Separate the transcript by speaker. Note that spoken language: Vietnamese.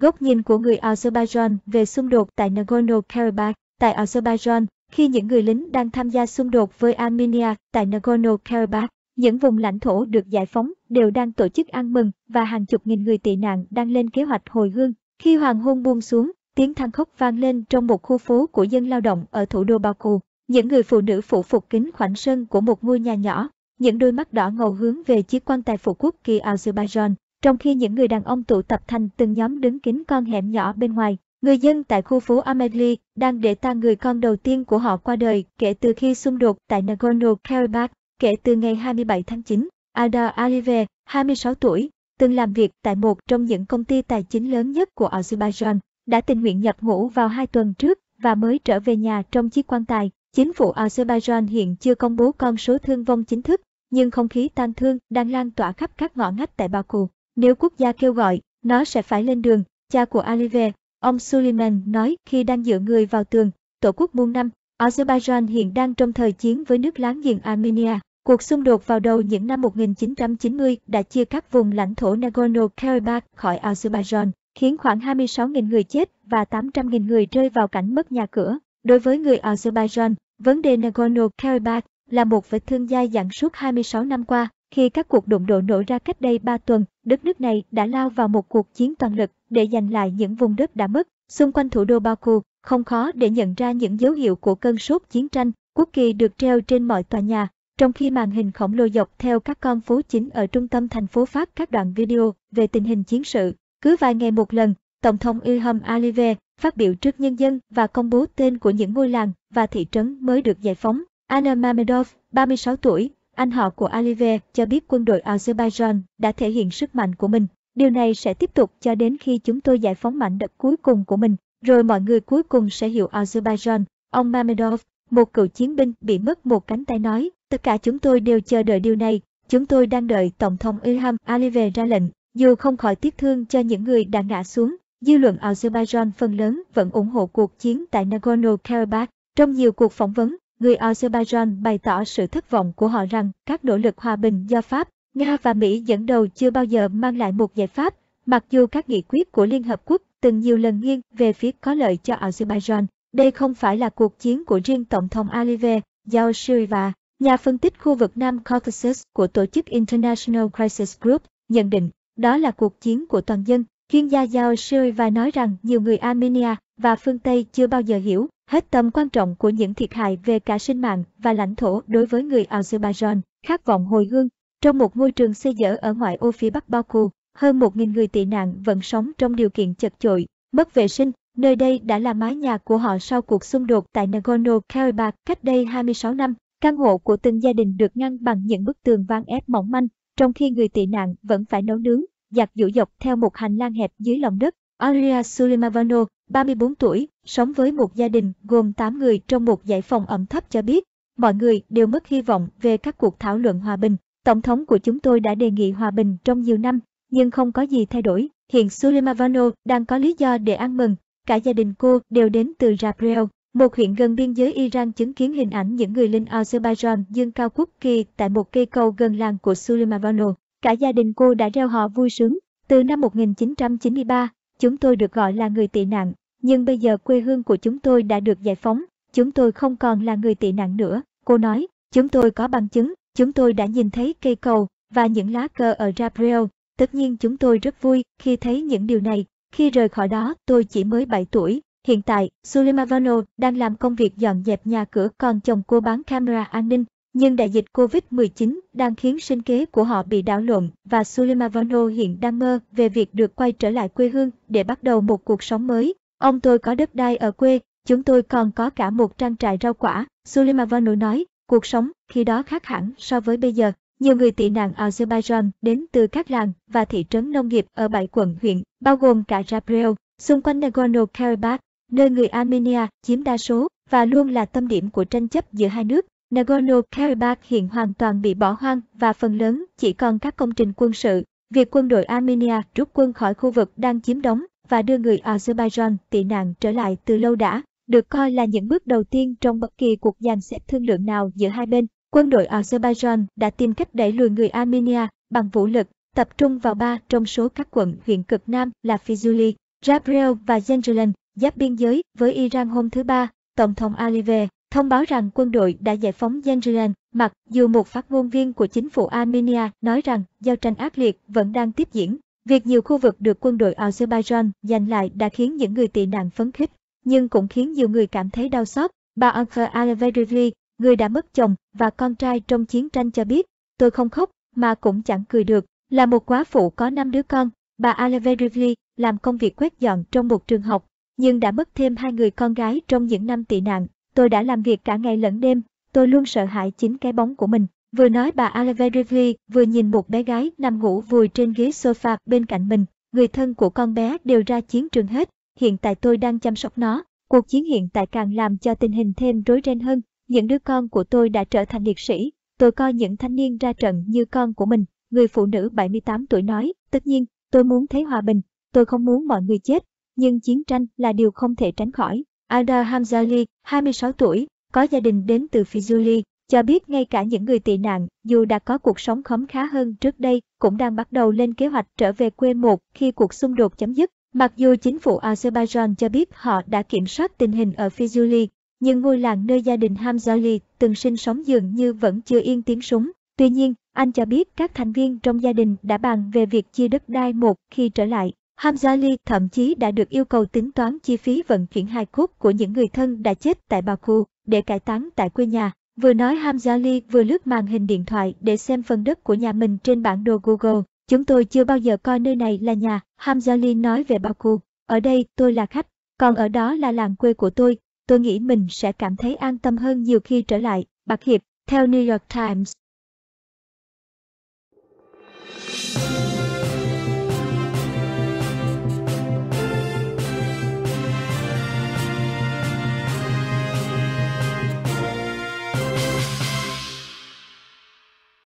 Speaker 1: Góc nhìn của người Azerbaijan về xung đột tại Nagorno-Karabakh Tại Azerbaijan, khi những người lính đang tham gia xung đột với Armenia tại Nagorno-Karabakh, những vùng lãnh thổ được giải phóng đều đang tổ chức ăn mừng và hàng chục nghìn người tị nạn đang lên kế hoạch hồi hương. Khi hoàng hôn buông xuống, tiếng than khóc vang lên trong một khu phố của dân lao động ở thủ đô Baku. Những người phụ nữ phụ phục kính khoảnh sân của một ngôi nhà nhỏ, những đôi mắt đỏ ngầu hướng về chiếc quan tài phụ quốc kỳ Azerbaijan trong khi những người đàn ông tụ tập thành từng nhóm đứng kín con hẻm nhỏ bên ngoài. Người dân tại khu phố Amelie đang để tang người con đầu tiên của họ qua đời kể từ khi xung đột tại Nagorno-Karabakh kể từ ngày 27 tháng 9. Ada Alive, 26 tuổi, từng làm việc tại một trong những công ty tài chính lớn nhất của Azerbaijan, đã tình nguyện nhập ngũ vào hai tuần trước và mới trở về nhà trong chiếc quan tài. Chính phủ Azerbaijan hiện chưa công bố con số thương vong chính thức, nhưng không khí tang thương đang lan tỏa khắp các ngõ ngách tại Baku. Nếu quốc gia kêu gọi, nó sẽ phải lên đường, cha của Alive, ông Suleiman nói khi đang dựa người vào tường, tổ quốc muôn năm, Azerbaijan hiện đang trong thời chiến với nước láng giềng Armenia. Cuộc xung đột vào đầu những năm 1990 đã chia cắt vùng lãnh thổ Nagorno-Karabakh khỏi Azerbaijan, khiến khoảng 26.000 người chết và 800.000 người rơi vào cảnh mất nhà cửa. Đối với người Azerbaijan, vấn đề Nagorno-Karabakh là một vết thương dai dẳng suốt 26 năm qua. Khi các cuộc đụng độ nổ ra cách đây 3 tuần, đất nước này đã lao vào một cuộc chiến toàn lực để giành lại những vùng đất đã mất. Xung quanh thủ đô Baku, không khó để nhận ra những dấu hiệu của cơn sốt chiến tranh, quốc kỳ được treo trên mọi tòa nhà, trong khi màn hình khổng lồ dọc theo các con phố chính ở trung tâm thành phố phát các đoạn video về tình hình chiến sự. Cứ vài ngày một lần, Tổng thống Ilham Aliyev phát biểu trước nhân dân và công bố tên của những ngôi làng và thị trấn mới được giải phóng. Anna Mamedov, 36 tuổi, anh họ của Alive cho biết quân đội Azerbaijan đã thể hiện sức mạnh của mình. Điều này sẽ tiếp tục cho đến khi chúng tôi giải phóng mảnh đất cuối cùng của mình, rồi mọi người cuối cùng sẽ hiểu Azerbaijan. Ông Mamedov, một cựu chiến binh bị mất một cánh tay nói, tất cả chúng tôi đều chờ đợi điều này. Chúng tôi đang đợi Tổng thống Ilham Aliyev ra lệnh, dù không khỏi tiếc thương cho những người đã ngã xuống. Dư luận Azerbaijan phần lớn vẫn ủng hộ cuộc chiến tại Nagorno-Karabakh. Trong nhiều cuộc phỏng vấn, người Azerbaijan bày tỏ sự thất vọng của họ rằng các nỗ lực hòa bình do Pháp, Nga và Mỹ dẫn đầu chưa bao giờ mang lại một giải pháp, mặc dù các nghị quyết của Liên Hợp Quốc từng nhiều lần nghiêng về phía có lợi cho Azerbaijan. Đây không phải là cuộc chiến của riêng Tổng thống Aliyev, Yao Shiriva, nhà phân tích khu vực Nam Caucasus của tổ chức International Crisis Group, nhận định đó là cuộc chiến của toàn dân Chuyên gia Yao và nói rằng nhiều người Armenia và phương Tây chưa bao giờ hiểu hết tầm quan trọng của những thiệt hại về cả sinh mạng và lãnh thổ đối với người Azerbaijan, khát vọng hồi hương. Trong một ngôi trường xây dở ở ngoại ô phía bắc Baku, hơn 1.000 người tị nạn vẫn sống trong điều kiện chật chội, mất vệ sinh. Nơi đây đã là mái nhà của họ sau cuộc xung đột tại Nagorno-Karabakh cách đây 26 năm. Căn hộ của từng gia đình được ngăn bằng những bức tường ván ép mỏng manh, trong khi người tị nạn vẫn phải nấu nướng giặc dũ dọc theo một hành lang hẹp dưới lòng đất. Aria Sulimavano, 34 tuổi, sống với một gia đình gồm 8 người trong một dãy phòng ẩm thấp cho biết, mọi người đều mất hy vọng về các cuộc thảo luận hòa bình. Tổng thống của chúng tôi đã đề nghị hòa bình trong nhiều năm, nhưng không có gì thay đổi. Hiện Sulimavano đang có lý do để ăn mừng. Cả gia đình cô đều đến từ Rabrel, một huyện gần biên giới Iran chứng kiến hình ảnh những người lính Azerbaijan dương cao quốc kỳ tại một cây cầu gần làng của Sulimavano. Cả gia đình cô đã reo hò vui sướng. Từ năm 1993, chúng tôi được gọi là người tị nạn, nhưng bây giờ quê hương của chúng tôi đã được giải phóng, chúng tôi không còn là người tị nạn nữa. Cô nói, chúng tôi có bằng chứng, chúng tôi đã nhìn thấy cây cầu và những lá cờ ở Gabriel. Tất nhiên chúng tôi rất vui khi thấy những điều này. Khi rời khỏi đó, tôi chỉ mới 7 tuổi. Hiện tại, Sulimavano đang làm công việc dọn dẹp nhà cửa còn chồng cô bán camera an ninh. Nhưng đại dịch Covid-19 đang khiến sinh kế của họ bị đảo lộn và Sulimavano hiện đang mơ về việc được quay trở lại quê hương để bắt đầu một cuộc sống mới. Ông tôi có đất đai ở quê, chúng tôi còn có cả một trang trại rau quả, Sulimavano nói, cuộc sống khi đó khác hẳn so với bây giờ. Nhiều người tị nạn Azerbaijan đến từ các làng và thị trấn nông nghiệp ở bảy quận huyện, bao gồm cả Jabril, xung quanh Nagorno-Karabakh, nơi người Armenia chiếm đa số và luôn là tâm điểm của tranh chấp giữa hai nước. Nagorno-Karabakh hiện hoàn toàn bị bỏ hoang và phần lớn chỉ còn các công trình quân sự. Việc quân đội Armenia rút quân khỏi khu vực đang chiếm đóng và đưa người Azerbaijan tị nạn trở lại từ lâu đã, được coi là những bước đầu tiên trong bất kỳ cuộc giàn xếp thương lượng nào giữa hai bên. Quân đội Azerbaijan đã tìm cách đẩy lùi người Armenia bằng vũ lực, tập trung vào ba trong số các quận huyện cực Nam là Fizuli, Jabril và Zenjelen, giáp biên giới với Iran hôm thứ Ba. Tổng thống Aliyev thông báo rằng quân đội đã giải phóng Yanjian, mặc dù một phát ngôn viên của chính phủ Armenia nói rằng giao tranh ác liệt vẫn đang tiếp diễn. Việc nhiều khu vực được quân đội Azerbaijan giành lại đã khiến những người tị nạn phấn khích, nhưng cũng khiến nhiều người cảm thấy đau xót. Bà Anker Alverivli, người đã mất chồng và con trai trong chiến tranh cho biết, tôi không khóc mà cũng chẳng cười được. Là một quá phụ có năm đứa con, bà Alverivli làm công việc quét dọn trong một trường học, nhưng đã mất thêm hai người con gái trong những năm tị nạn tôi đã làm việc cả ngày lẫn đêm, tôi luôn sợ hãi chính cái bóng của mình. Vừa nói bà Alverivli vừa nhìn một bé gái nằm ngủ vùi trên ghế sofa bên cạnh mình. Người thân của con bé đều ra chiến trường hết, hiện tại tôi đang chăm sóc nó. Cuộc chiến hiện tại càng làm cho tình hình thêm rối ren hơn. Những đứa con của tôi đã trở thành liệt sĩ. Tôi coi những thanh niên ra trận như con của mình. Người phụ nữ 78 tuổi nói, tất nhiên, tôi muốn thấy hòa bình. Tôi không muốn mọi người chết, nhưng chiến tranh là điều không thể tránh khỏi. Ada Hamzali, 26 tuổi, có gia đình đến từ Fizuli, cho biết ngay cả những người tị nạn, dù đã có cuộc sống khấm khá hơn trước đây, cũng đang bắt đầu lên kế hoạch trở về quê một khi cuộc xung đột chấm dứt. Mặc dù chính phủ Azerbaijan cho biết họ đã kiểm soát tình hình ở Fizuli, nhưng ngôi làng nơi gia đình Hamzali từng sinh sống dường như vẫn chưa yên tiếng súng. Tuy nhiên, anh cho biết các thành viên trong gia đình đã bàn về việc chia đất đai một khi trở lại. Hamzali thậm chí đã được yêu cầu tính toán chi phí vận chuyển hài cốt của những người thân đã chết tại Baku để cải táng tại quê nhà. Vừa nói Hamzali vừa lướt màn hình điện thoại để xem phần đất của nhà mình trên bản đồ Google. Chúng tôi chưa bao giờ coi nơi này là nhà, Hamzali nói về Baku. Ở đây tôi là khách, còn ở đó là làng quê của tôi. Tôi nghĩ mình sẽ cảm thấy an tâm hơn nhiều khi trở lại. Bạc Hiệp, theo New York Times,